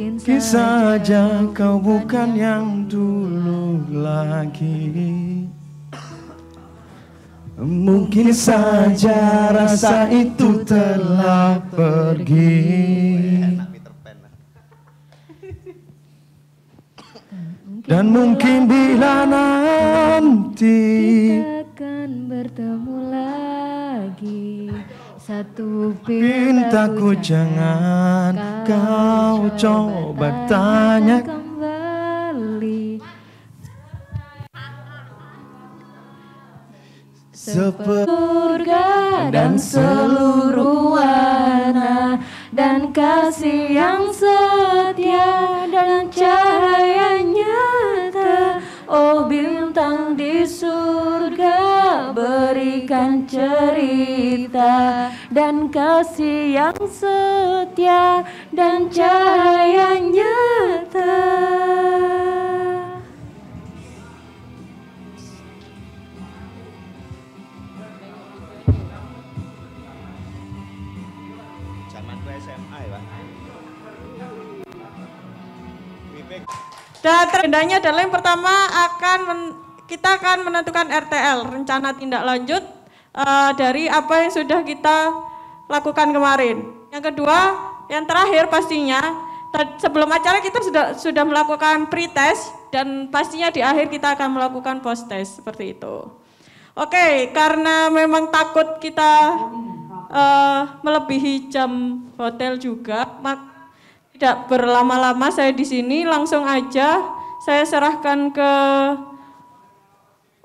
mungkin saja, kisah kau bukan yang dulu lagi. Mungkin saja rasa itu telah pergi. Dan mungkin bila nanti kita akan bertemu lagi. Satu pintaku jangan kau coba tanya kembali Sepurga dan seluruh warna Dan kasih yang setia dan cahaya nyata Oh bintang di surga berikan cerita dan kasih yang setia dan cahaya nyata. Ya, dan terendahnya adalah yang pertama akan men, kita akan menentukan RTL rencana tindak lanjut uh, dari apa yang sudah kita lakukan kemarin. Yang kedua, yang terakhir pastinya sebelum acara kita sudah sudah melakukan pretest dan pastinya di akhir kita akan melakukan post test seperti itu. Oke, karena memang takut kita uh, melebihi jam hotel juga, mak tidak berlama-lama saya di sini langsung aja saya serahkan ke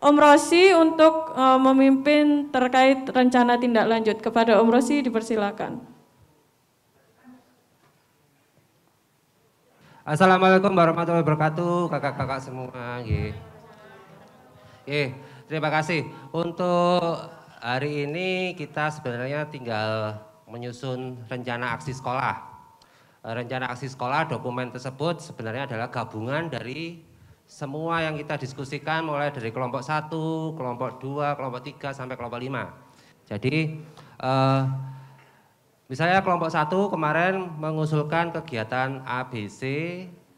Om Rosi untuk uh, memimpin terkait rencana tindak lanjut. Kepada Om Rosi dipersilakan. Assalamualaikum warahmatullahi wabarakatuh, kakak-kakak semua. Ye. Ye, terima kasih. Untuk hari ini kita sebenarnya tinggal menyusun rencana aksi sekolah. Eh, rencana aksi sekolah dokumen tersebut sebenarnya adalah gabungan dari semua yang kita diskusikan mulai dari kelompok 1, kelompok 2, kelompok 3 sampai kelompok 5. Jadi eh, misalnya kelompok 1 kemarin mengusulkan kegiatan ABC,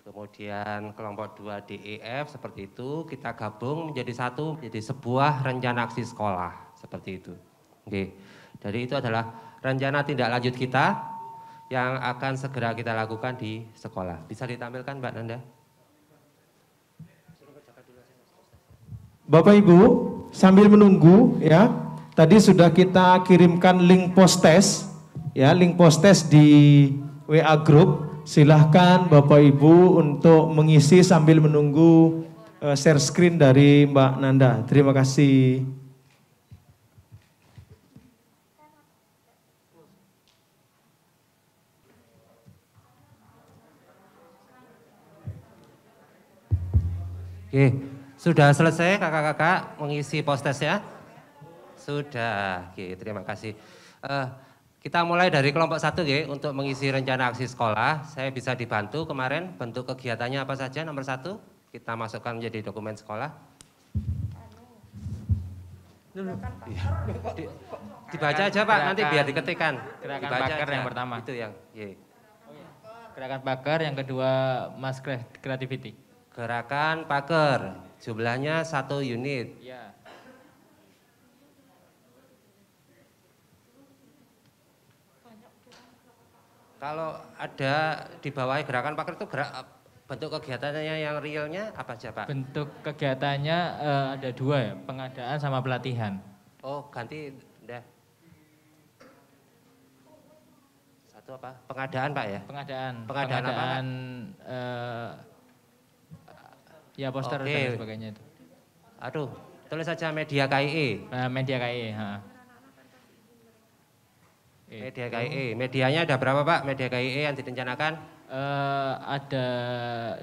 kemudian kelompok 2 DEF seperti itu kita gabung menjadi satu menjadi sebuah rencana aksi sekolah seperti itu. Oke. Jadi itu adalah rencana tindak lanjut kita yang akan segera kita lakukan di sekolah. Bisa ditampilkan Mbak Nanda? Bapak Ibu, sambil menunggu ya, tadi sudah kita kirimkan link post test, ya, link post test di WA group. Silahkan Bapak Ibu untuk mengisi sambil menunggu uh, share screen dari Mbak Nanda. Terima kasih. Oke, okay. Sudah selesai kakak-kakak mengisi postes ya? Sudah, Oke, terima kasih. Uh, kita mulai dari kelompok satu G untuk mengisi rencana aksi sekolah. Saya bisa dibantu kemarin bentuk kegiatannya apa saja nomor satu. Kita masukkan menjadi dokumen sekolah. Iya. dibaca aja Pak, nanti biar diketikkan. Gerakan dibaca bakar yang pertama. Itu yang Gerakan bakar, yang kedua mas creativity. Gerakan paker. Jumlahnya satu unit. Ya. Kalau ada di bawah gerakan pakar itu gerak bentuk kegiatannya yang realnya apa saja Pak? Bentuk kegiatannya uh, ada dua ya, pengadaan sama pelatihan. Oh ganti udah. Satu apa? Pengadaan Pak ya? Pengadaan. Pengadaan, pengadaan apa? Pak? Uh, Ya poster okay. dan sebagainya itu. Aduh, tulis saja media KIE. Nah, eh, media KIE. Ha. Media KIE. Medianya ada berapa Pak? Media KIE yang direncanakan? Uh, ada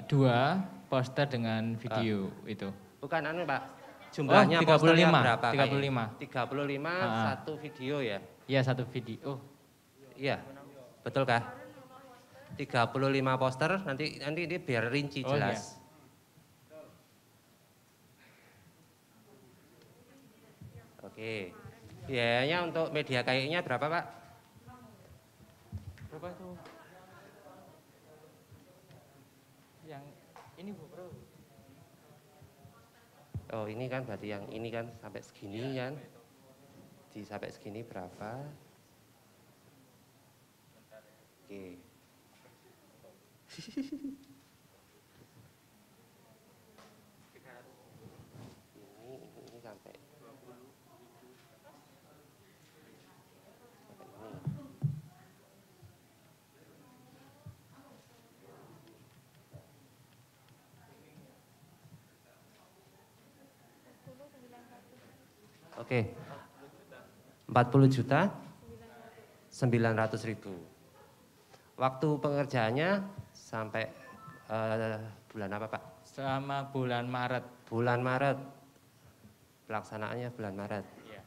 dua poster dengan video uh, itu. Bukan anu Pak. Jumlahnya oh, Tiga puluh lima. Tiga puluh lima. Tiga puluh lima ah. satu video ya? Iya satu video. Oh. Iya. Betul kah? 35 poster nanti nanti ini biar rinci oh, Iya. Oke. Biayanya untuk media kayaknya berapa, Pak? Berapa itu? Yang ini Bu, Bro. Oh, ini kan berarti yang ini kan sampai segini ya, kan. Di sampai segini berapa? Ya. Oke. Oke. Okay. 40 juta 900 ribu. Waktu pengerjaannya sampai uh, bulan apa Pak? Selama bulan Maret. Bulan Maret. Pelaksanaannya bulan Maret. Iya.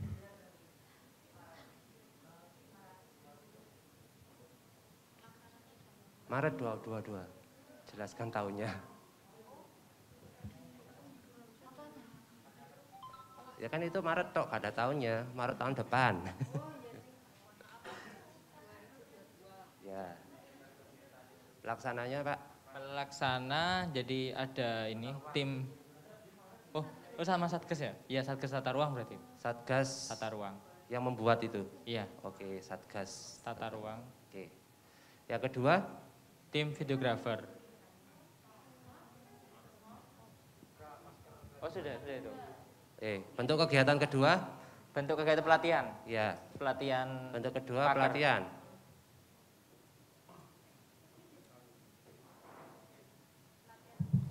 dua Maret 2022. Jelaskan tahunnya. Ya kan itu Maret tok ada tahunnya, Maret tahun depan. Oh, iya, iya. ya. Pelaksananya Pak? Pelaksana jadi ada ini tim. Oh, oh sama Satgas ya? Iya Satgas Tata Ruang berarti. Satgas Tata Ruang. Yang membuat itu? Iya. Oke, Satgas Tata Ruang. Oke. Yang kedua? Tim videografer. Oh sudah, sudah itu. Eh, bentuk kegiatan kedua? Bentuk kegiatan pelatihan. Ya. Pelatihan. Bentuk kedua pakar. pelatihan.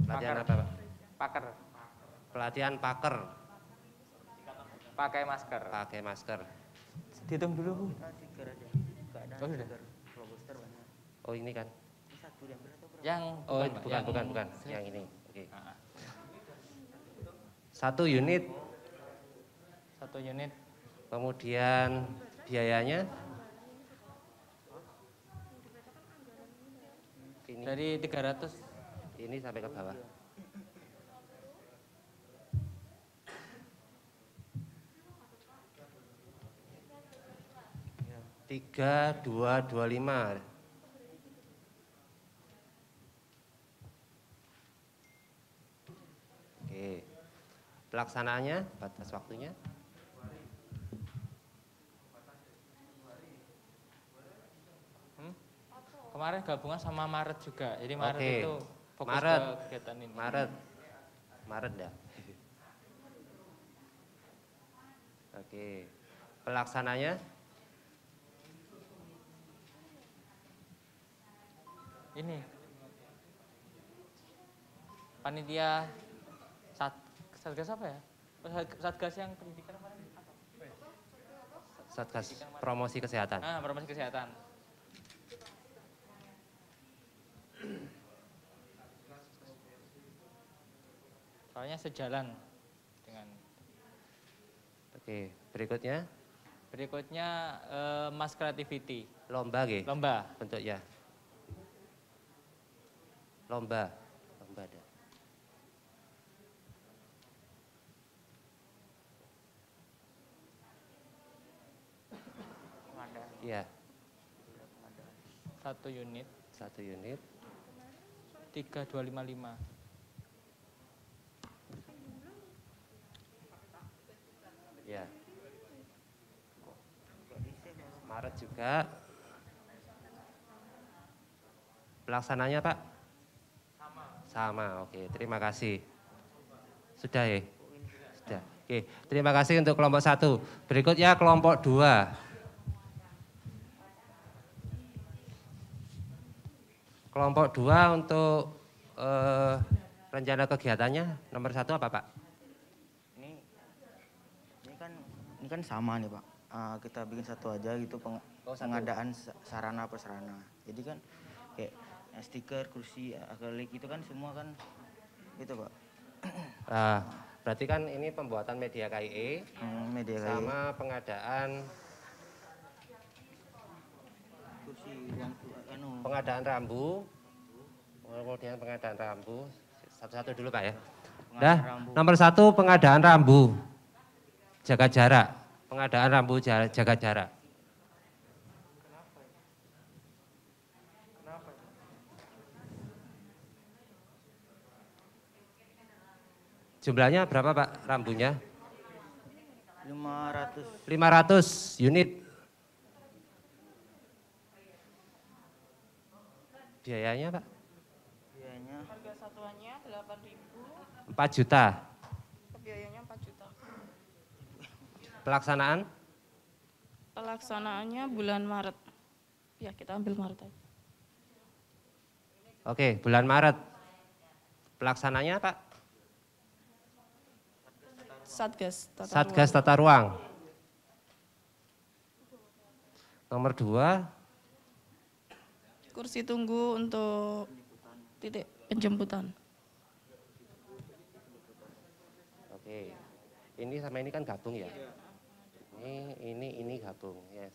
Pelatihan pakar. apa, Pak? Paker. Pelatihan paker. Pakai masker. Pakai masker. Dihitung dulu. Oh, sudah. Oh, ini kan. Yang Oh, bukan, bukan, bukan. bukan. Yang ini. Oke. Okay. Ah. Satu unit. Satu unit. Kemudian biayanya? Ini. Dari 300 ini sampai ke bawah. Tiga dua dua lima pelaksanaannya, batas waktunya. Hmm? Kemarin gabungan sama Maret juga, jadi Maret okay. itu fokus Maret. ke kegiatan ini. Maret, Maret ya. Oke, okay. pelaksananya? Ini, panitia Satgas apa ya? Satgas yang pendidikan kemarin apa? Satgas promosi kesehatan. Ah, promosi kesehatan. Soalnya sejalan dengan. Oke, berikutnya. Berikutnya eh, Mas Creativity. Lomba, gih. Lomba. Bentuknya. Lomba. Ya. Satu unit. Satu unit. lima Ya. Maret juga. Pelaksananya Pak? Sama. Sama, oke. Terima kasih. Sudah ya? Sudah. Oke, terima kasih untuk kelompok satu. Berikutnya kelompok dua. Kelompok dua untuk eh, rencana kegiatannya nomor satu apa Pak? Ini, ini kan ini kan sama nih Pak. Uh, kita bikin satu aja gitu peng, oh, satu. pengadaan sarana persarana Jadi kan kayak eh, stiker, kursi, akrilik itu kan semua kan gitu Pak. Uh, berarti kan ini pembuatan media KIE hmm, media e. sama KIE. pengadaan kursi yang pengadaan rambu, kemudian pengadaan rambu, satu-satu dulu Pak ya. Dah, nomor satu pengadaan rambu, jaga jarak, pengadaan rambu jaga, jaga jarak. Jumlahnya berapa Pak rambunya? 500. 500 unit. Biayanya, Pak? Biayanya. Harga satuannya 8.000. 4 juta. Biayanya 4 juta. Pelaksanaan? Pelaksanaannya bulan Maret. Ya, kita ambil Maret aja. Oke, bulan Maret. Pelaksananya, Pak? Satgas Tata Satgas Ruang. Tata Ruang. Nomor dua, kursi tunggu untuk titik penjemputan. Oke, ini sama ini kan gabung ya? Ini, ini, ini gabung. Ya,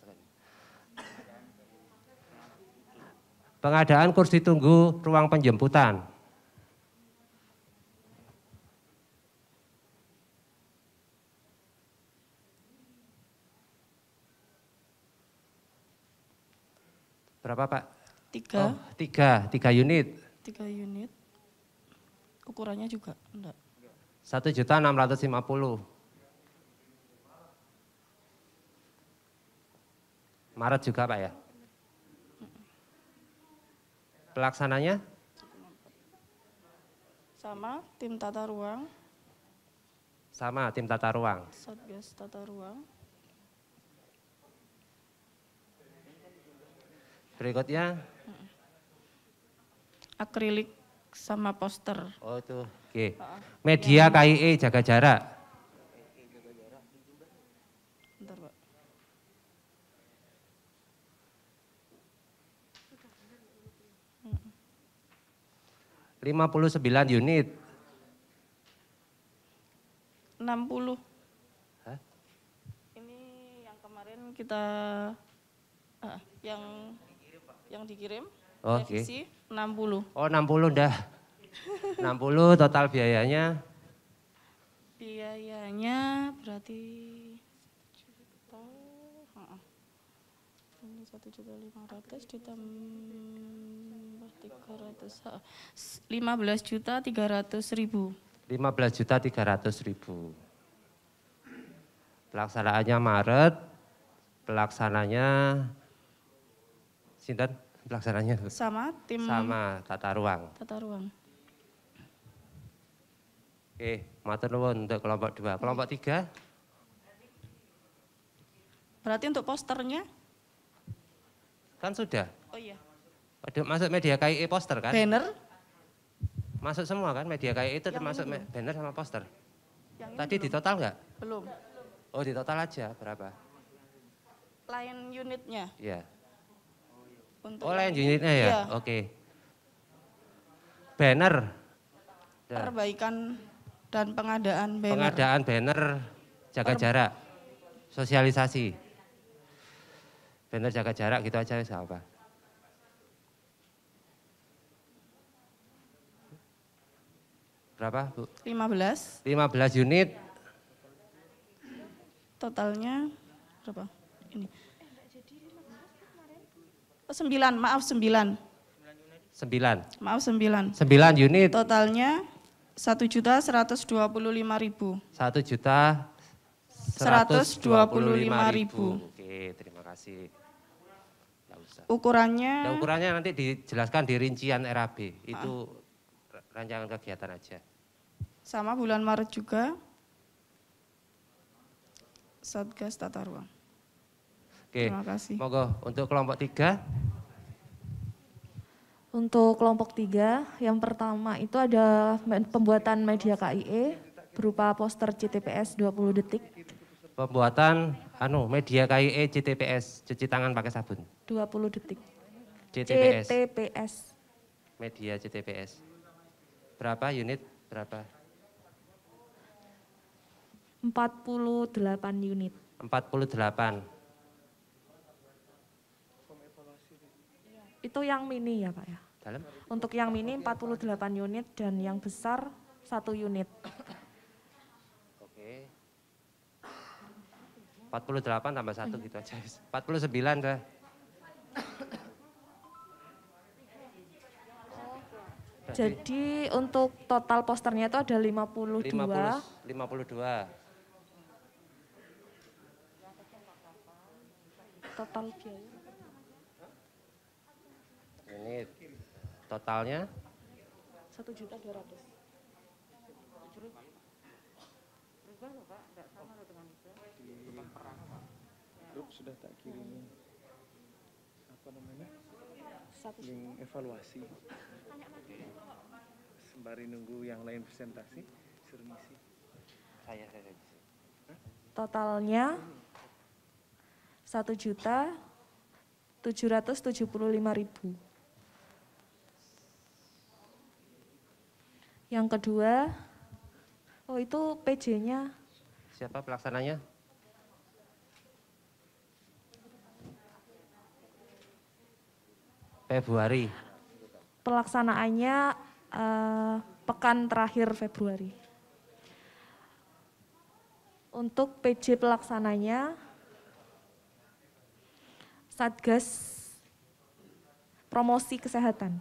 Pengadaan kursi tunggu ruang penjemputan. Berapa Pak? Tiga. Oh, tiga, tiga unit. Tiga unit. Ukurannya juga enggak. Satu juta enam ratus lima puluh. Maret juga Pak ya? Pelaksananya? Sama, tim tata ruang. Sama, tim tata ruang. Satgas tata ruang. Berikutnya. Akrilik sama poster. Oh itu. Oke. Okay. Media yang... KIE jaga jarak. Pak. Lima puluh sembilan unit. Enam puluh. Ini yang kemarin kita, ah, yang yang dikirim. Oke. Okay. Revisi 60. Oh 60 dah. 60 total biayanya? Biayanya berarti satu juta lima ratus ditambah tiga ratus, lima belas juta tiga ratus ribu. Lima belas juta tiga ratus ribu. Pelaksanaannya Maret, pelaksananya Sinten pelaksananya? Sama tim sama tata ruang. Tata ruang. Oke, matur nuwun untuk kelompok dua. Kelompok tiga? Berarti untuk posternya? Kan sudah. Oh iya. Masuk media KIE poster kan? Banner? Masuk semua kan media KIE itu termasuk banner sama poster? Yang Tadi di total nggak? Belum. Oh di total aja berapa? Lain unitnya? Iya. Yeah. Untuk oh lain unitnya ya? Iya. Oke. Banner. Ya. Perbaikan dan pengadaan banner. Pengadaan banner jaga per... jarak. Sosialisasi. Banner jaga jarak gitu aja sahabat. apa. Berapa, Bu? 15. 15 unit. Totalnya berapa? Ini Oh, sembilan, maaf sembilan. Sembilan. Maaf sembilan. Sembilan unit. Totalnya satu juta seratus dua puluh lima ribu. Satu juta seratus dua puluh lima ribu. Oke, terima kasih. Ukurannya? Nah, ukurannya nanti dijelaskan di rincian RAB. Itu ah. rancangan kegiatan aja. Sama bulan Maret juga. Satgas Tata Ruang. Oke. Terima kasih. Monggo untuk kelompok tiga. Untuk kelompok tiga, yang pertama itu ada pembuatan media KIE berupa poster CTPS 20 detik. Pembuatan anu media KIE CTPS, cuci tangan pakai sabun. 20 detik. CTPS. CTPS. Media CTPS. Berapa unit? Berapa? 48 unit. 48. itu yang mini ya Pak ya? Dalam? Untuk yang mini 48 unit dan yang besar satu unit. Oke. 48 tambah satu gitu aja. 49 dah. Oh. Jadi untuk total posternya itu ada 52. 50, 52. Total biaya. Totalnya? Satu juta dua Berubah loh Pak, tidak sama loh dengan itu. Di grup sudah tak kirim apa namanya? Satu link evaluasi. Sembari nunggu yang lain presentasi, suruh ngisi. Saya, saya, saya. Totalnya satu juta tujuh ratus tujuh puluh lima ribu. Yang kedua, oh itu PJ-nya. Siapa pelaksananya? Februari. Pelaksanaannya uh, pekan terakhir Februari. Untuk PJ pelaksananya, Satgas Promosi Kesehatan.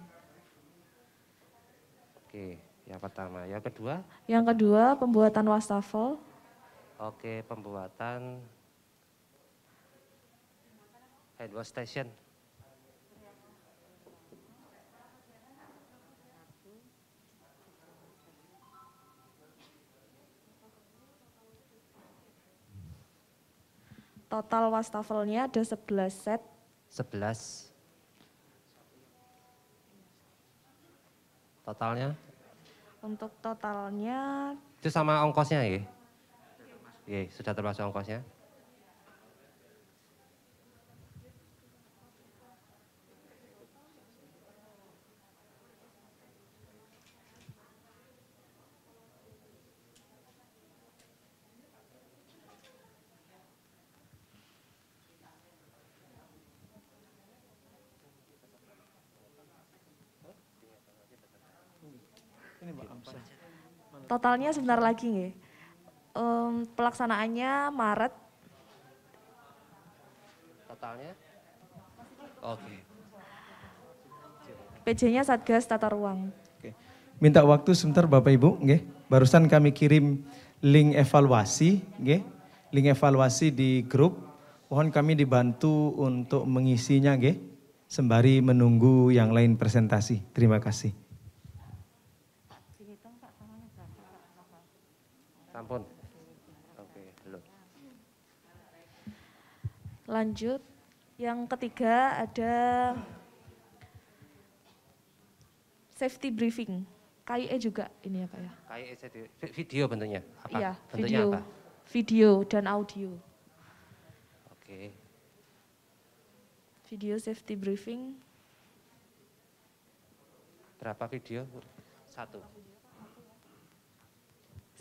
Oke. Okay. Yang pertama, yang kedua? Yang kedua pembuatan wastafel. Oke, pembuatan head wash station. Total wastafelnya ada 11 set. 11. Totalnya untuk totalnya... Itu sama ongkosnya ya? Iya, sudah termasuk ongkosnya. totalnya sebentar lagi nggih. Um, pelaksanaannya Maret. Totalnya? Oke. Okay. PJ-nya Satgas Tata Ruang. Oke. Minta waktu sebentar Bapak Ibu, nggih. Barusan kami kirim link evaluasi, nggih. Link evaluasi di grup. Mohon kami dibantu untuk mengisinya, nggih. Sembari menunggu yang lain presentasi. Terima kasih. Sampun. Oke, belum. Lanjut, yang ketiga ada safety briefing. KIE juga ini apa ya? KIE ya? E video bentuknya apa? Iya, bentuknya video, apa? Video dan audio. Oke. Video safety briefing. Berapa video? Satu.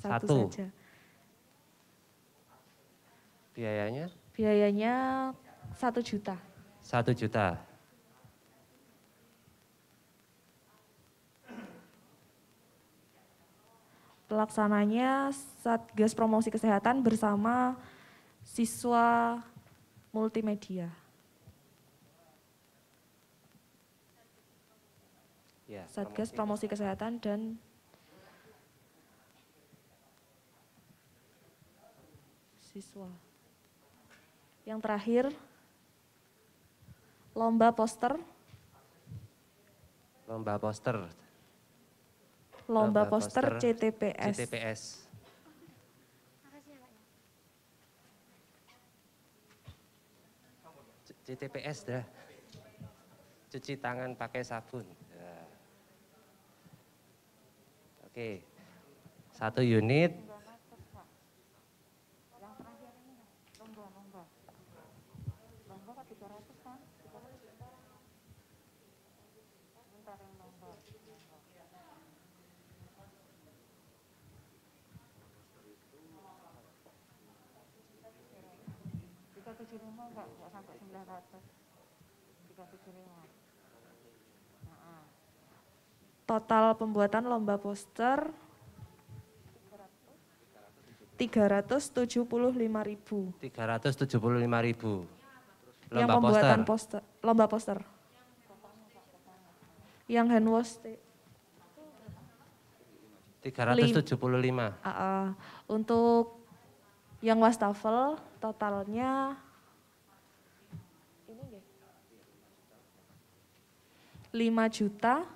Satu, saja. Biayanya? Biayanya satu juta. Satu juta. Pelaksananya Satgas Promosi Kesehatan bersama siswa multimedia. Ya, Satgas Promosi Kesehatan dan siswa. Yang terakhir, lomba poster. Lomba poster. Lomba, lomba poster, CTPS. CTPS. CTPS dah. Cuci tangan pakai sabun. Nah. Oke. Satu unit total pembuatan lomba poster 375.000 375.000 lomba yang pembuatan poster. poster lomba poster yang hand wash 375 uh, uh, untuk yang wastafel totalnya 5 juta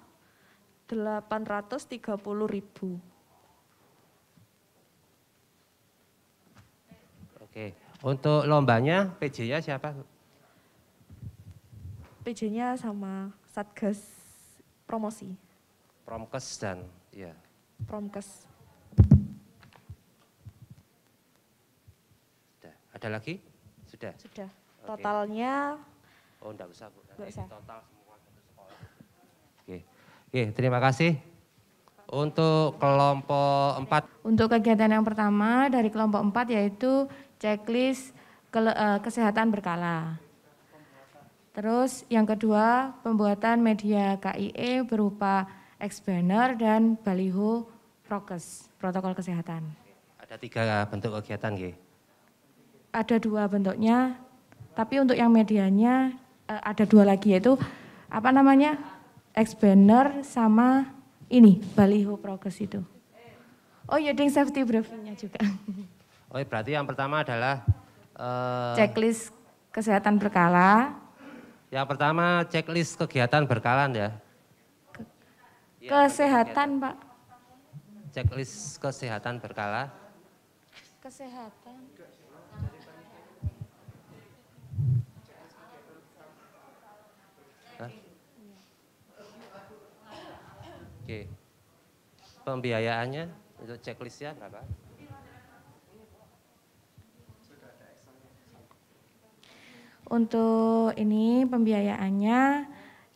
830 ribu. Oke, untuk lombanya PJ-nya siapa? PJ-nya sama Satgas Promosi. Promkes dan ya. Promkes. Sudah. Ada lagi? Sudah. Sudah. Totalnya. Oh, enggak usah, Bu. Enggak usah. total Oke, terima kasih. Untuk kelompok 4. Untuk kegiatan yang pertama dari kelompok 4 yaitu checklist ke, uh, eh, kesehatan berkala. Terus yang kedua pembuatan media KIE berupa X-Banner dan Baliho Prokes, protokol kesehatan. Ada tiga bentuk kegiatan G? Ada dua bentuknya, tapi untuk yang medianya eh, ada dua lagi yaitu apa namanya X banner sama ini baliho progress itu. Oh iya ding safety briefingnya juga. Oh iya, berarti yang pertama adalah uh, checklist kesehatan berkala. Yang pertama checklist kegiatan berkala ya. kesehatan Pak. Checklist kesehatan berkala. Kesehatan. Pembiayaannya untuk ya berapa? Untuk ini pembiayaannya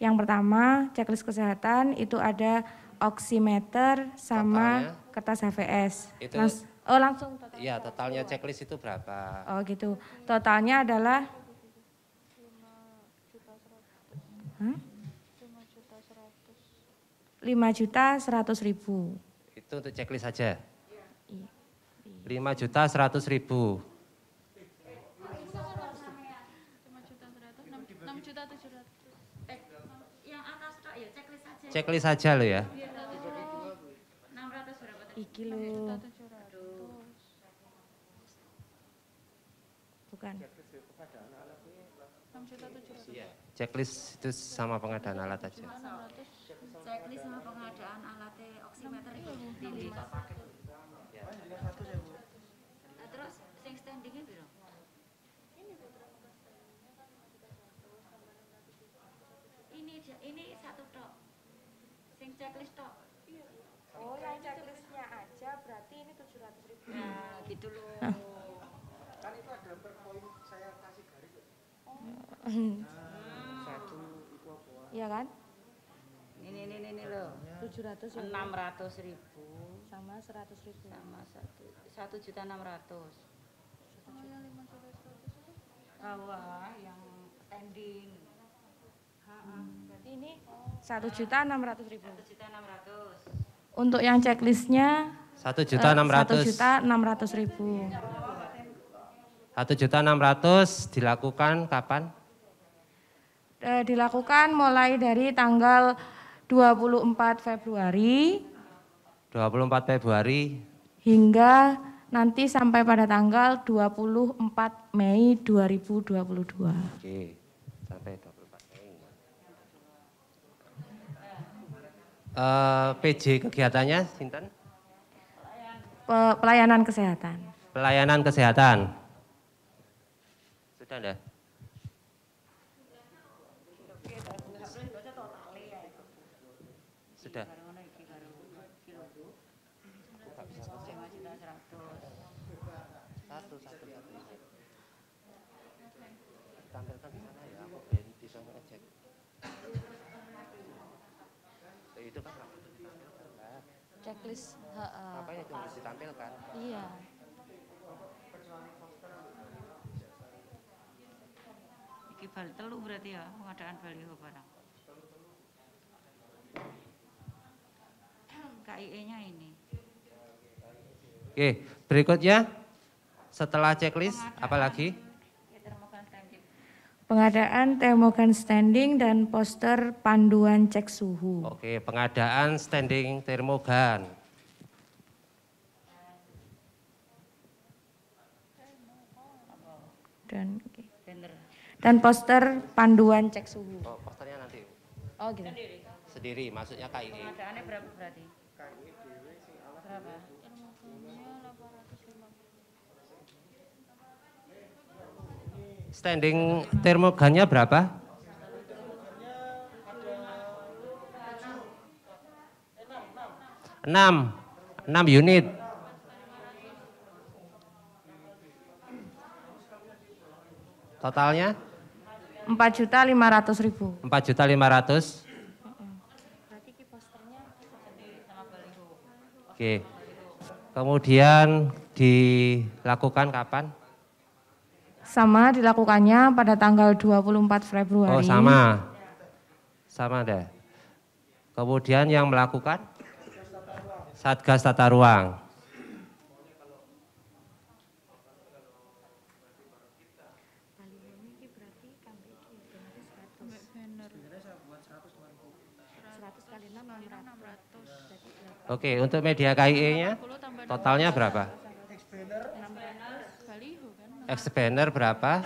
yang pertama checklist kesehatan itu ada oximeter sama totalnya, kertas HVS. Itu, Mas, oh langsung total. Iya, totalnya checklist itu berapa? Oh gitu. Totalnya adalah Hmm? 5 juta 100 ribu. Itu untuk checklist saja? Iya. lima 5 juta 100 ribu. checklist saja. Checklist lo ya. Iki lo. Bukan. Iya, checklist itu sama pengadaan alat aja checklist sama pengadaan alat oximeter itu di Nah, terus sing standingnya biro? Ini ini satu tok. Sing checklist tok. Oh, yang checklistnya aja berarti ini tujuh ratus ribu. Nah, gitu loh. Kan itu ada per poin saya kasih garis. Oh. Nah, hmm. satu itu apa? Iya kan? ini ini ini loh. Tujuh ratus. Ya? Enam ratus ribu. Sama seratus ribu. Sama satu satu juta enam ratus. Bawah yang standing. Hmm. Ini satu juta enam ratus ribu. Satu juta enam ratus. Untuk yang checklistnya satu juta eh, enam ratus. Satu juta enam ratus ribu. Satu juta enam ratus dilakukan kapan? Eh, dilakukan mulai dari tanggal 24 Februari 24 Februari hingga nanti sampai pada tanggal 24 Mei 2022. Oke, sampai 24 Mei. Uh, eh, PJ kegiatannya sinten? Pelayanan kesehatan. Pelayanan kesehatan. Sudah, hamil kan? Iya. Iki bal telu berarti ya pengadaan baliho barang. KIE-nya ini. Oke, berikutnya setelah checklist apa apalagi? Pengadaan termogan standing dan poster panduan cek suhu. Oke, pengadaan standing termogan. dan banner dan poster panduan cek suhu. Oh, posternya nanti. Oh, gitu. Sendiri. Sendiri, maksudnya KI. Pengadaannya berapa berarti? KI berapa? Standing termogannya berapa? Enam, enam unit. Totalnya? Empat juta lima ratus ribu. Empat juta lima ratus. Oke. Kemudian dilakukan kapan? Sama dilakukannya pada tanggal 24 Februari. Oh sama, sama deh. Kemudian yang melakukan? Satgas Tata Ruang. Oke, okay, untuk media KIE-nya totalnya berapa? X-Banner berapa?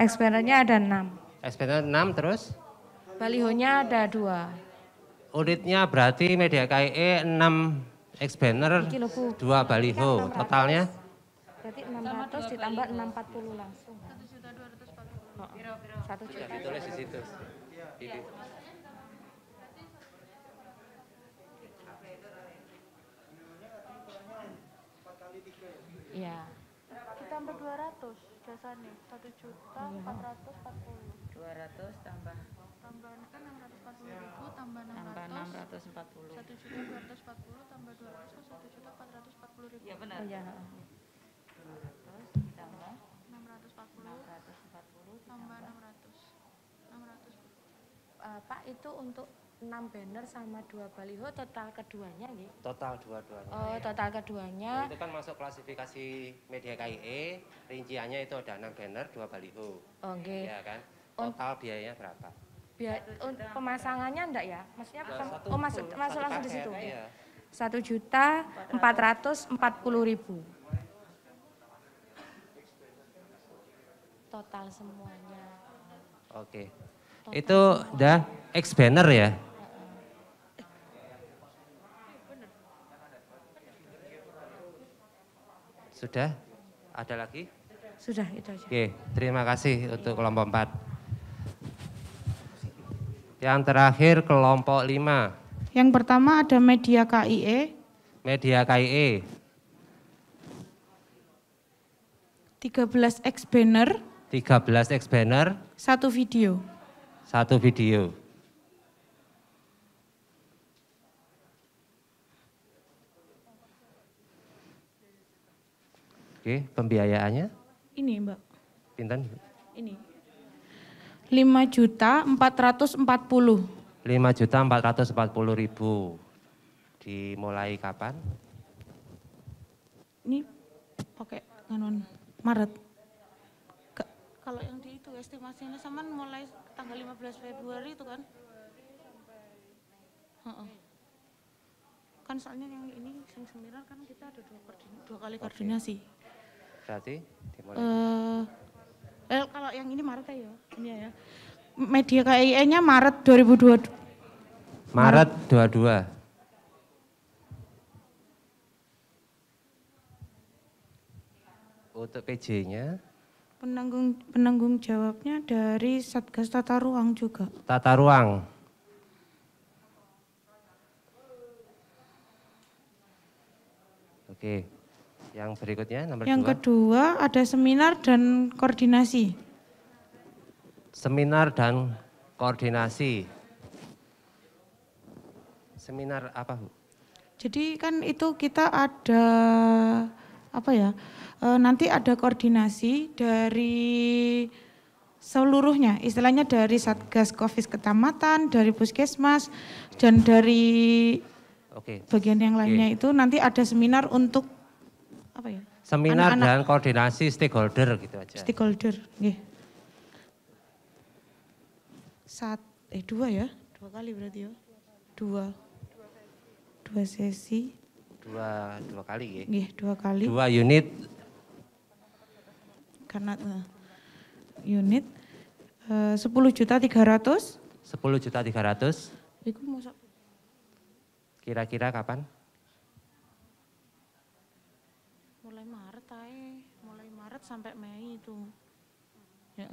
X-Bannernya ada 6. X-Banner 6 terus? Balihonya ada 2. Unitnya berarti media KIE 6 X-Banner, 2 baliho. Totalnya? Berarti 600 ditambah 640 langsung. 1 juta 240. 1 juta. Ditulis di situ. Iya. Kita Ditambah 200 jasanya 1 juta 440. Iya. 200 tambah tambahan kan 640 ribu tambah 600 tambah 640 1 juta 240 tambah 200 kan 1 juta 440 ribu iya benar oh, iya 200 ditambah 640 640 tambah 600 600 uh, Pak itu untuk 6 banner sama 2 baliho total keduanya nggih. Total dua-duanya. Oh, ya. total keduanya. Nah, Itu kan masuk klasifikasi media KIE, rinciannya itu ada 6 banner, 2 baliho. Oh, nggih. Iya kan? Oh. Total oh. biayanya berapa? Biaya oh, pemasangannya enggak ya? Maksudnya nah, pesang, satu, oh masuk satu, masuk langsung di situ. Iya. 1 juta 440 ribu. Total semuanya. Oke. Okay. Total itu udah X banner ya? Sudah? Ada lagi? Sudah, itu aja. Oke, terima kasih untuk kelompok 4. Yang terakhir kelompok 5. Yang pertama ada media KIE. Media KIE. 13 X banner. 13 X banner. Satu video. Satu video. Oke, pembiayaannya? Ini Mbak. Pinten? Ini. 5 juta 440. 5 juta 440 ribu. Dimulai kapan? Ini pakai nganon Maret. kalau yang di itu estimasinya sama mulai tanggal 15 Februari itu kan? Uh -uh. Kan soalnya yang ini yang seminar kan kita ada dua, dua kali koordinasi. Okay. Berarti dimulai. Uh, eh, eh, kalau yang ini Maret ya. Ini ya. Media KIE-nya Maret 2022. Maret 22. Untuk PJ-nya penanggung penanggung jawabnya dari Satgas Tata Ruang juga. Tata Ruang. Oke. Yang berikutnya nomor Yang dua. kedua ada seminar dan koordinasi. Seminar dan koordinasi. Seminar apa Bu? Jadi kan itu kita ada apa ya? E, nanti ada koordinasi dari seluruhnya, istilahnya dari Satgas Covid kecamatan, dari Puskesmas dan dari Oke. bagian yang lainnya Oke. itu nanti ada seminar untuk apa ya? Seminar anak -anak. dan koordinasi stakeholder gitu aja. Stakeholder, nggih. Saat eh dua ya, dua kali berarti ya. Dua. Dua sesi. Dua dua kali ya. Nggih, dua kali. Dua unit. Karena uh, unit eh, sepuluh juta tiga ratus. Sepuluh juta tiga ratus. Kira-kira kapan? sampai Mei itu. Ya.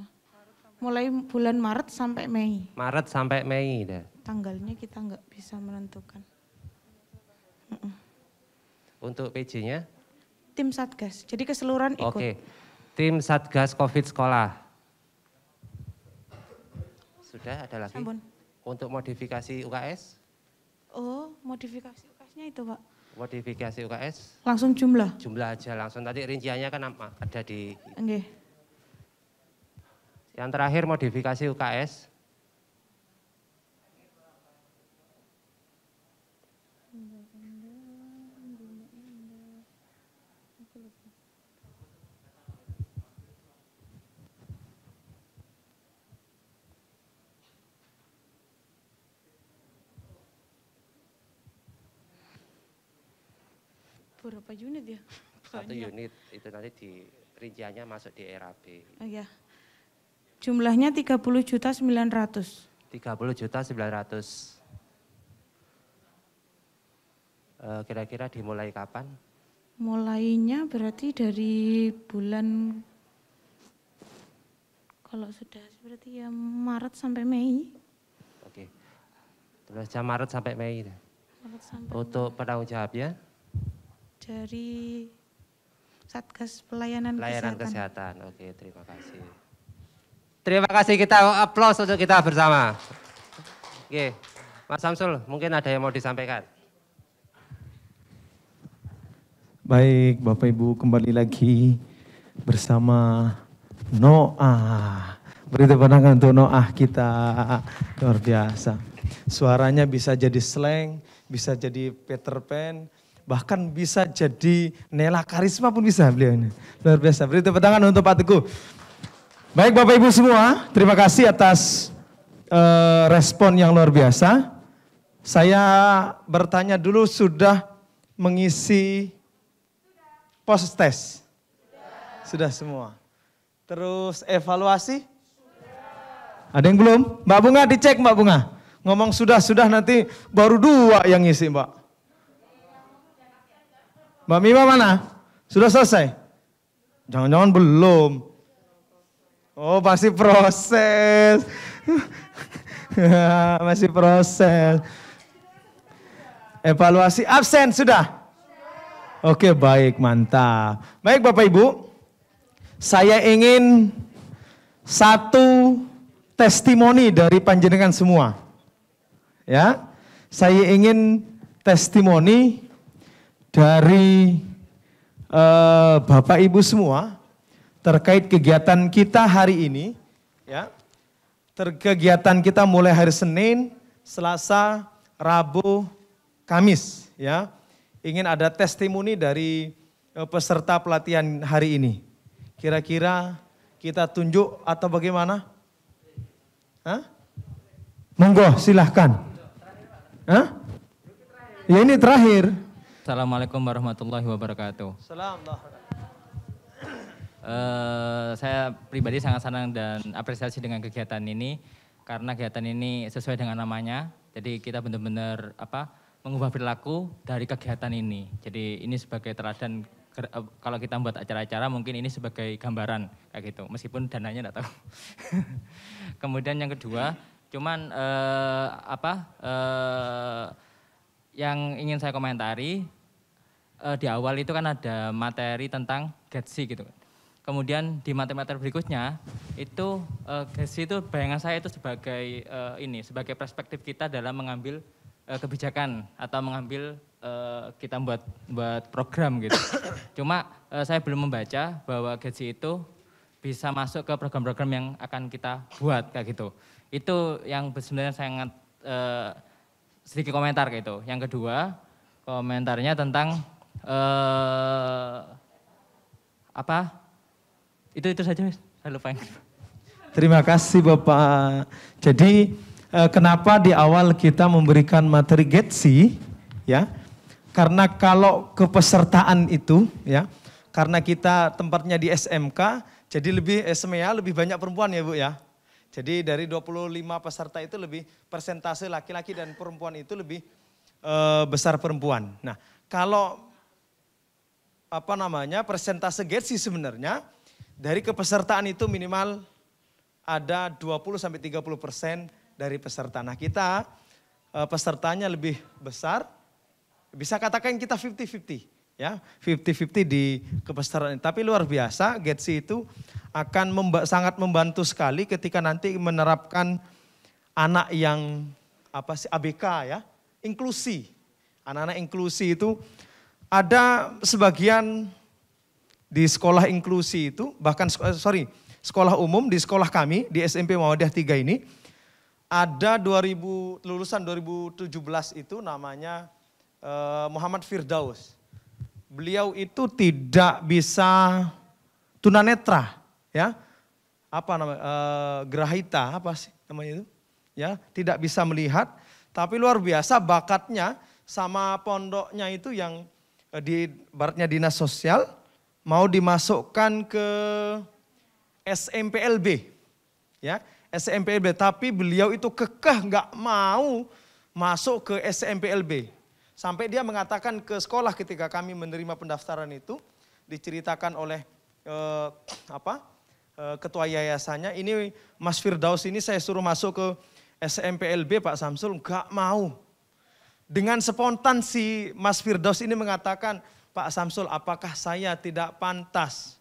Mulai bulan Maret sampai Mei. Maret sampai Mei, deh. Tanggalnya kita nggak bisa menentukan. Untuk PJ-nya? Tim Satgas. Jadi keseluruhan ikut. Oke. Tim Satgas Covid sekolah. Sudah ada lagi? Sambun. Untuk modifikasi UKS? Oh, modifikasi UKS-nya itu, Pak. Modifikasi UKS? Langsung jumlah. Jumlah aja langsung. Tadi rinciannya kan ada di. Okay. Yang terakhir modifikasi UKS. berapa unit ya? Satu unit itu nanti di rinciannya masuk di RAB. Oh, iya. Jumlahnya 30 juta 900. 30 juta 900. Eh, kira-kira e, dimulai kapan? Mulainya berarti dari bulan kalau sudah berarti ya Maret sampai Mei. Oke. Terus jam Maret sampai Mei. Maret sampai Untuk penanggung jawabnya? dari Satgas Pelayanan, Pelayanan Kesehatan. Kesehatan. Oke, terima kasih. Terima kasih kita aplaus untuk kita bersama. Oke, Mas Samsul, mungkin ada yang mau disampaikan. Baik, Bapak Ibu kembali lagi bersama Noah. Beri tepuk untuk Noah kita luar biasa. Suaranya bisa jadi slang, bisa jadi Peter Pan, bahkan bisa jadi Nela Karisma pun bisa beliau ini. Luar biasa. Beri tepuk tangan untuk Pak Teguh. Baik Bapak Ibu semua, terima kasih atas uh, respon yang luar biasa. Saya bertanya dulu sudah mengisi post test? Sudah. sudah semua. Terus evaluasi? Sudah. Ada yang belum? Mbak Bunga dicek Mbak Bunga. Ngomong sudah-sudah nanti baru dua yang ngisi Mbak. Mbak Mima mana? Sudah selesai? Jangan-jangan belum. Oh, pasti proses. Masih proses. Evaluasi absen sudah? Oke, baik, mantap. Baik Bapak Ibu, saya ingin satu testimoni dari panjenengan semua. Ya. Saya ingin testimoni dari uh, Bapak Ibu semua terkait kegiatan kita hari ini ya. Terkegiatan kita mulai hari Senin, Selasa, Rabu, Kamis ya. Ingin ada testimoni dari uh, peserta pelatihan hari ini. Kira-kira kita tunjuk atau bagaimana? Hah? Monggo silahkan. Hah? Ya ini terakhir. Assalamualaikum warahmatullahi wabarakatuh. Assalamualaikum. Uh, saya pribadi sangat senang dan apresiasi dengan kegiatan ini karena kegiatan ini sesuai dengan namanya. Jadi kita benar-benar apa mengubah perilaku dari kegiatan ini. Jadi ini sebagai teladan eh, kalau kita buat acara-acara mungkin ini sebagai gambaran kayak gitu meskipun dananya tidak tahu. Kemudian yang kedua, cuman uh, apa Uh, yang ingin saya komentari uh, di awal itu kan ada materi tentang Gatsby gitu. Kemudian di materi-materi berikutnya itu uh, eh, Gatsby itu bayangan saya itu sebagai uh, ini sebagai perspektif kita dalam mengambil uh, kebijakan atau mengambil uh, kita buat buat program gitu. Cuma uh, saya belum membaca bahwa Gatsby itu bisa masuk ke program-program yang akan kita buat kayak gitu. Itu yang sebenarnya sangat uh, sedikit komentar gitu. Yang kedua, komentarnya tentang eh, apa? Itu itu saja, Mas. Saya lupa. Terima kasih Bapak. Jadi eh, kenapa di awal kita memberikan materi Getsi ya? Karena kalau kepesertaan itu ya, karena kita tempatnya di SMK, jadi lebih SMA lebih banyak perempuan ya Bu ya. Jadi dari 25 peserta itu lebih persentase laki-laki dan perempuan itu lebih e, besar perempuan. Nah, kalau apa namanya persentase Getsi sebenarnya dari kepesertaan itu minimal ada 20 sampai 30 persen dari peserta. Nah kita eh, pesertanya lebih besar, bisa katakan kita 50-50 ya 50-50 di kepesertaan. Tapi luar biasa Getsi itu akan memba sangat membantu sekali ketika nanti menerapkan anak yang apa sih ABK ya, inklusi. Anak-anak inklusi itu ada sebagian di sekolah inklusi itu, bahkan eh, sorry, sekolah umum di sekolah kami di SMP Mawadah 3 ini, ada 2000 lulusan 2017 itu namanya uh, Muhammad Firdaus. Beliau itu tidak bisa tunanetra, ya. Apa namanya? Uh, eh, gerahita apa sih namanya itu? Ya, tidak bisa melihat, tapi luar biasa bakatnya sama pondoknya itu yang Eh, di baratnya dinas sosial mau dimasukkan ke SMPLB ya SMPLB tapi beliau itu kekeh nggak mau masuk ke SMPLB sampai dia mengatakan ke sekolah ketika kami menerima pendaftaran itu diceritakan oleh eh, apa eh, ketua yayasannya ini Mas Firdaus ini saya suruh masuk ke SMPLB Pak Samsul nggak mau dengan spontan si Mas Firdaus ini mengatakan, Pak Samsul apakah saya tidak pantas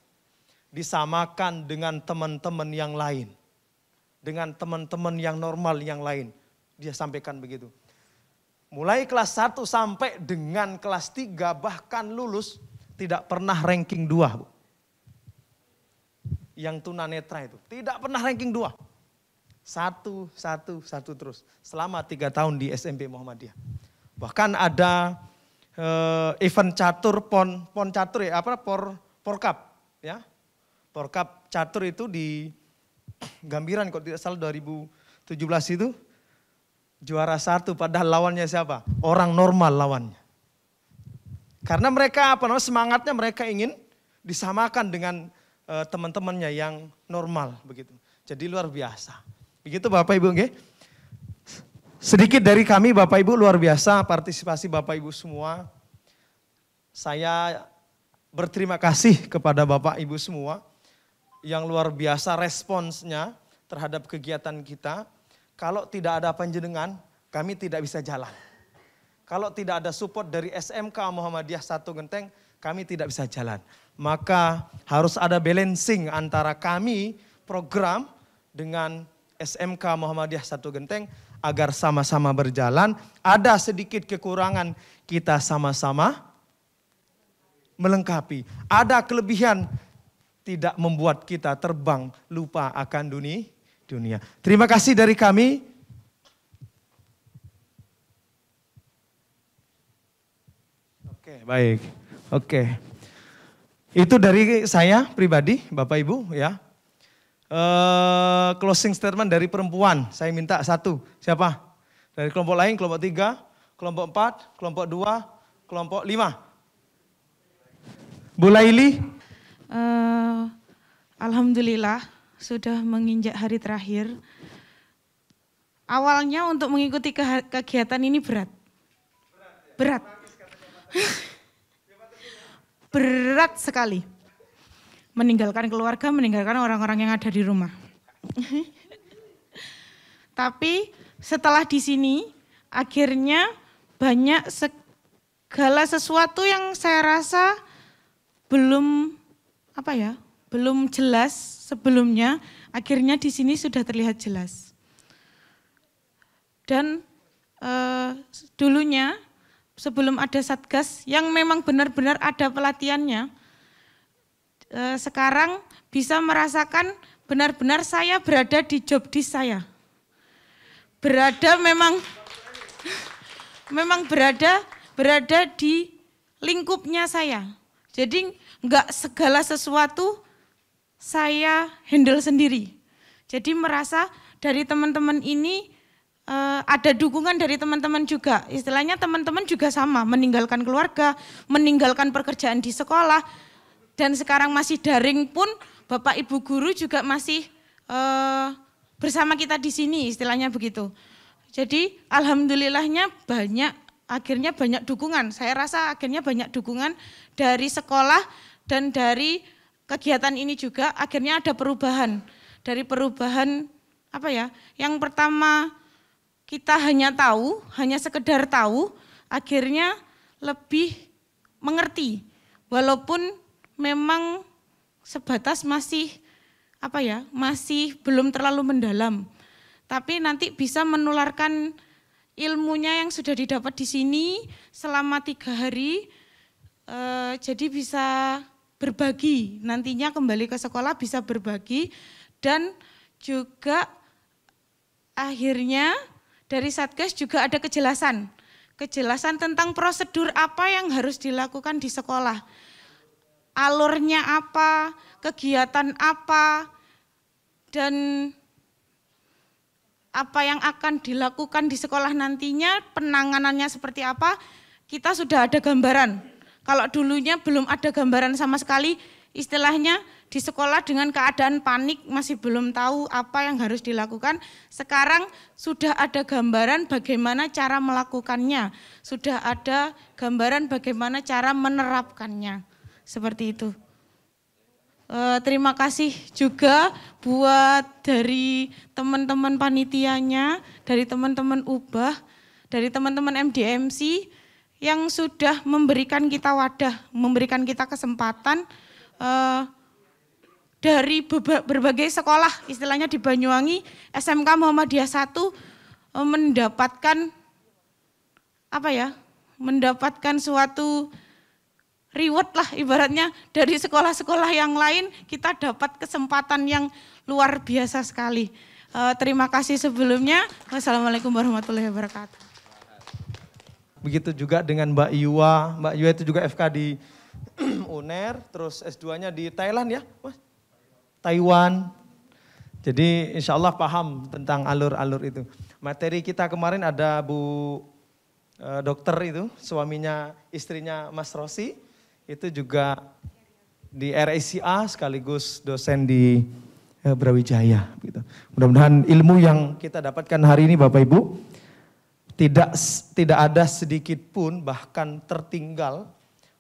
disamakan dengan teman-teman yang lain? Dengan teman-teman yang normal yang lain. Dia sampaikan begitu. Mulai kelas 1 sampai dengan kelas 3 bahkan lulus tidak pernah ranking 2. Bu. Yang tunanetra itu. Tidak pernah ranking 2 satu, satu, satu terus. Selama tiga tahun di SMP Muhammadiyah. Bahkan ada uh, event catur pon pon catur ya apa por por cup ya. por cup catur itu di Gambiran kok tidak salah 2017 itu juara satu padahal lawannya siapa? Orang normal lawannya. Karena mereka apa namanya semangatnya mereka ingin disamakan dengan uh, teman-temannya yang normal begitu. Jadi luar biasa. Begitu Bapak Ibu nggih. Okay? Sedikit dari kami Bapak Ibu luar biasa partisipasi Bapak Ibu semua. Saya berterima kasih kepada Bapak Ibu semua yang luar biasa responsnya terhadap kegiatan kita. Kalau tidak ada penjenengan, kami tidak bisa jalan. Kalau tidak ada support dari SMK Muhammadiyah Satu Genteng, kami tidak bisa jalan. Maka harus ada balancing antara kami program dengan SMK Muhammadiyah Satu Genteng agar sama-sama berjalan. Ada sedikit kekurangan, kita sama-sama melengkapi. Ada kelebihan, tidak membuat kita terbang lupa akan dunia. dunia. Terima kasih dari kami. Oke, baik. Oke. Itu dari saya pribadi, Bapak Ibu ya uh, closing statement dari perempuan. Saya minta satu. Siapa? Dari kelompok lain, kelompok tiga, kelompok empat, kelompok dua, kelompok lima. Bu Laili? Uh, Alhamdulillah sudah menginjak hari terakhir. Awalnya untuk mengikuti kegiatan ini berat. Berat. berat sekali meninggalkan keluarga, meninggalkan orang-orang yang ada di rumah. Tapi setelah di sini, akhirnya banyak segala sesuatu yang saya rasa belum apa ya, belum jelas sebelumnya, akhirnya di sini sudah terlihat jelas. Dan eh, dulunya sebelum ada satgas yang memang benar-benar ada pelatihannya, e, sekarang bisa merasakan benar-benar saya berada di job di saya. Berada memang memang berada berada di lingkupnya saya. Jadi nggak segala sesuatu saya handle sendiri. Jadi merasa dari teman-teman ini uh, ada dukungan dari teman-teman juga. Istilahnya teman-teman juga sama, meninggalkan keluarga, meninggalkan pekerjaan di sekolah, dan sekarang masih daring pun Bapak Ibu guru juga masih uh, bersama kita di sini istilahnya begitu. Jadi alhamdulillahnya banyak akhirnya banyak dukungan. Saya rasa akhirnya banyak dukungan dari sekolah dan dari kegiatan ini juga akhirnya ada perubahan. Dari perubahan apa ya? Yang pertama kita hanya tahu, hanya sekedar tahu, akhirnya lebih mengerti. Walaupun memang sebatas masih apa ya, masih belum terlalu mendalam. Tapi nanti bisa menularkan ilmunya yang sudah didapat di sini selama tiga hari, e, jadi bisa berbagi. Nantinya kembali ke sekolah bisa berbagi dan juga akhirnya dari Satgas juga ada kejelasan. Kejelasan tentang prosedur apa yang harus dilakukan di sekolah alurnya apa, kegiatan apa, dan apa yang akan dilakukan di sekolah nantinya, penanganannya seperti apa, kita sudah ada gambaran. Kalau dulunya belum ada gambaran sama sekali, istilahnya di sekolah dengan keadaan panik masih belum tahu apa yang harus dilakukan. Sekarang sudah ada gambaran bagaimana cara melakukannya, sudah ada gambaran bagaimana cara menerapkannya. Seperti itu. E, terima kasih juga buat dari teman-teman panitianya, dari teman-teman UBAH, dari teman-teman MDMC yang sudah memberikan kita wadah, memberikan kita kesempatan e, dari berbagai sekolah, istilahnya di Banyuwangi, SMK Muhammadiyah 1 eh, mendapatkan apa ya? mendapatkan suatu reward lah ibaratnya dari sekolah-sekolah yang lain kita dapat kesempatan yang luar biasa sekali. Eh, terima kasih sebelumnya. Wassalamualaikum warahmatullahi wabarakatuh. Begitu juga dengan Mbak Iwa. Mbak Iwa itu juga FK di UNER, terus S2-nya di Thailand ya, Mas? Taiwan. Jadi insya Allah paham tentang alur-alur itu. Materi kita kemarin ada Bu eh, Dokter itu, suaminya, istrinya Mas Rosi itu juga di RACA sekaligus dosen di eh, Brawijaya. Gitu. Mudah-mudahan ilmu yang kita dapatkan hari ini Bapak Ibu tidak tidak ada sedikit pun bahkan tertinggal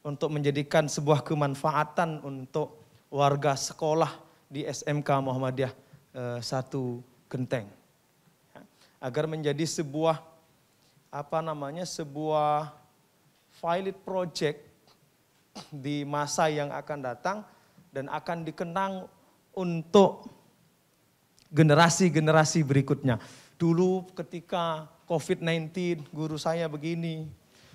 untuk menjadikan sebuah kemanfaatan untuk warga sekolah di SMK Muhammadiyah eh, satu Genteng. Ya, agar menjadi sebuah apa namanya sebuah pilot project di masa yang akan datang dan akan dikenang untuk generasi-generasi berikutnya. Dulu ketika COVID-19 guru saya begini,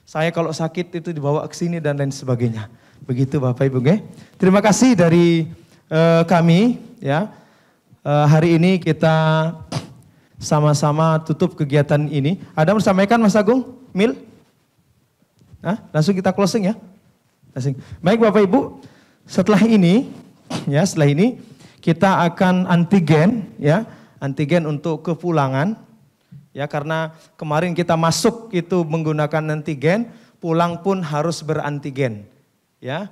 saya kalau sakit itu dibawa ke sini dan lain sebagainya. Begitu Bapak Ibu, okay? Terima kasih dari uh, kami ya. Uh, hari ini kita sama-sama tutup kegiatan ini. Ada yang sampaikan Mas Agung? Mil? Nah, langsung kita closing ya. Asing. Baik Bapak Ibu, setelah ini ya setelah ini kita akan antigen ya, antigen untuk kepulangan ya karena kemarin kita masuk itu menggunakan antigen, pulang pun harus berantigen. Ya.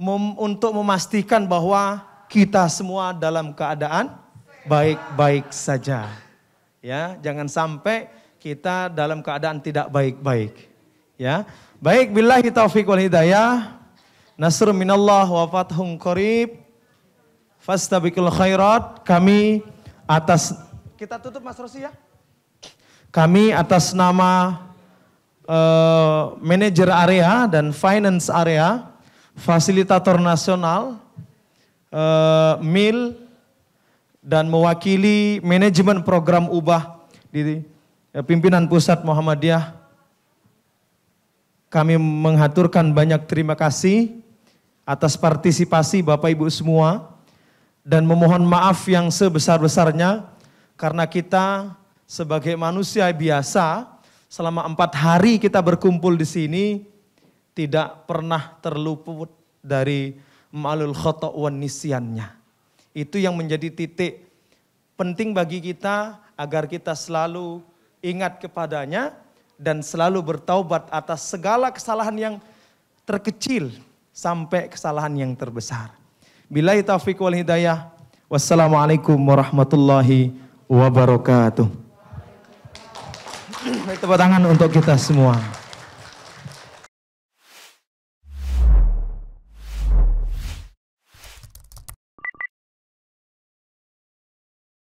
Mem, untuk memastikan bahwa kita semua dalam keadaan baik-baik saja. Ya, jangan sampai kita dalam keadaan tidak baik-baik. Ya. Baik, bila kita wal hidayah. Nasr minallah wa fathun qarib. Fastabiqul khairat. Kami atas kita tutup Mas Rosi ya. Kami atas nama uh, manajer area dan finance area, fasilitator nasional, uh, MIL dan mewakili manajemen program ubah di eh, pimpinan pusat Muhammadiyah kami menghaturkan banyak terima kasih atas partisipasi Bapak Ibu semua dan memohon maaf yang sebesar-besarnya karena kita sebagai manusia biasa selama empat hari kita berkumpul di sini tidak pernah terluput dari malul khotok Itu yang menjadi titik penting bagi kita agar kita selalu ingat kepadanya dan selalu bertaubat atas segala kesalahan yang terkecil sampai kesalahan yang terbesar. Bila taufiq wal hidayah. Wassalamualaikum warahmatullahi wabarakatuh. Tepuk tangan untuk kita semua.